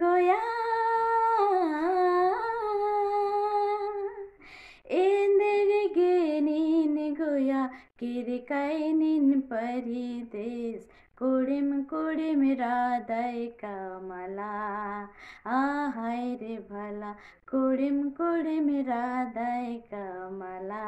गोया गयार गेनी गा गिरक नदेस कोमला आ हर भला कोडीम कुडम राध कमला